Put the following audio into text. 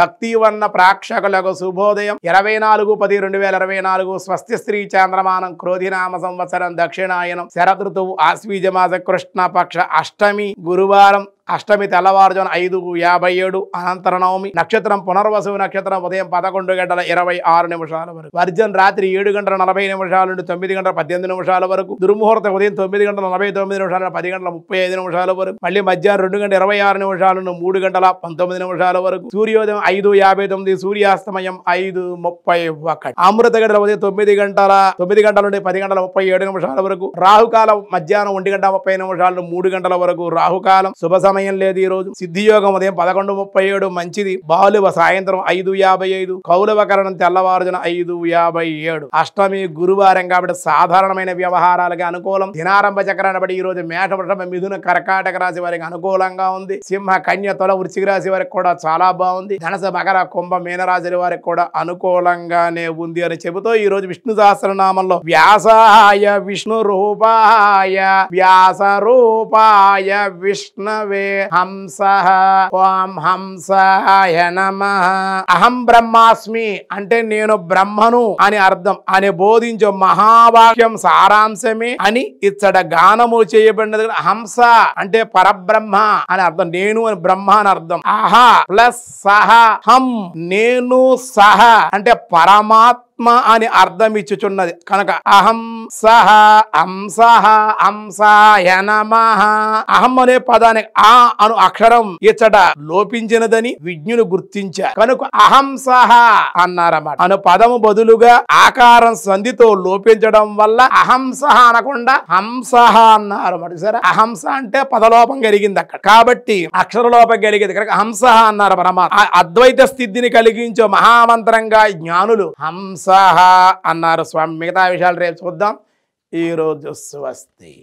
భక్తివన్న ప్రాక్షకులకు శుభోదయం ఇరవై నాలుగు పది రెండు వేల ఇరవై నాలుగు స్వస్తి శ్రీ చాంద్రమానం క్రోధినామ సంవత్సరం దక్షిణాయనం శరదృతువు ఆశ్వీజమాస కృష్ణ పక్ష అష్టమి గురువారం అష్టమి తెల్లవారుజామున ఐదు యాభై ఏడు అనంతర నవమి నక్షత్రం పునర్వసు నక్షత్రం ఉదయం పదకొండు గంటల ఇరవై ఆరు నిమిషాల వరకు వర్జన్ రాత్రి ఏడు గంటల నలభై నిమిషాల నుండి తొమ్మిది గంటల పద్దెనిమిది నిమిషాల వరకు దుర్ముహూర్తం ఉదయం తొమ్మిది గంటల నలభై తొమ్మిది నిమిషాల పది గంటల ముప్పై ఐదు నిమిషాల వరకు మళ్ళీ మధ్యాహ్నం రెండు గంటల ఇరవై ఆరు నిమిషాల నుండి మూడు గంటల పంతొమ్మిది నిమిషాల వరకు సూర్యోదయం ఐదు యాభై తొమ్మిది సూర్యాస్తమయం ఐదు ముప్పై ఒకటి అమృత గంటల ఉదయం తొమ్మిది గంటల తొమ్మిది గంటల నుండి పది గంటల ముప్పై ఏడు నిమిషాల వరకు రాహుకాలం మధ్యాహ్నం ఒంటి గంట ముప్పై నిమిషాల నుండి మూడు గంటల వరకు రాహుకాలం శుభ సమయం లేదు ఈ రోజు సిద్ధియోగం ఉదయం పదకొండు ముప్పై ఏడు మంచిది బాలువ సాయంత్రం ఐదు యాభై ఐదు కౌలవ కరణం తెల్లవారుజున ఐదు యాభై ఏడు అష్టమి గురువారం కాబట్టి సాధారణమైన వ్యవహారాలకి అనుకూలం దినారంభ చక్రాన్ని బట్టి ఈ రోజు మేషవృషభ మిథున కర్కాటక రాశి వారికి అనుకూలంగా ఉంది సింహ కన్య తొల వృశ్చిక రాశి వారికి కూడా చాలా బాగుంది ధనస మకర కుంభ మీనరాశి వారికి కూడా అనుకూలంగానే ఉంది అని చెబుతూ ఈ రోజు విష్ణు సహస్రనామంలో వ్యాసాయ విష్ణు రూపాయ వ్యాస రూపాయ విష్ణవే హంస ఓం హంసాయ నమ అహం బ్రహ్మాస్మి అంటే నేను బ్రహ్మను అని అర్థం అని బోధించే మహావాక్యం సారాంశమే అని ఇచ్చట గానము చేయబడినది హంస అంటే పరబ్రహ్మ అని అర్థం నేను అని బ్రహ్మ అని అర్థం అహ ప్లస్ సహ హం నేను సహ అంటే పరమాత్మ ఆత్మ అని అర్థం ఇచ్చుచున్నది కనుక అహం సహ హంస అంసాయ నమ అహం అనే పదానికి ఆ అను అక్షరం ఇచ్చట లోపించినదని విజ్ఞులు గుర్తించారు కనుక అహం సహ అన్నారన్నమాట అను పదము బదులుగా ఆకారం సంధితో లోపించడం వల్ల అహంసహ అనకుండా హంస అన్నారు అనమాట సరే అహంస అంటే పదలోపం కలిగింది అక్కడ కాబట్టి అక్షర లోపం కలిగింది కనుక హంస అన్నారు పరమాత్మ అద్వైత స్థితిని కలిగించే మహామంత్రంగా జ్ఞానులు హంస స్వాహ అన్నారు స్వామి మిగతా విషయాలు రేపు చూద్దాం ఈరోజు స్వస్తి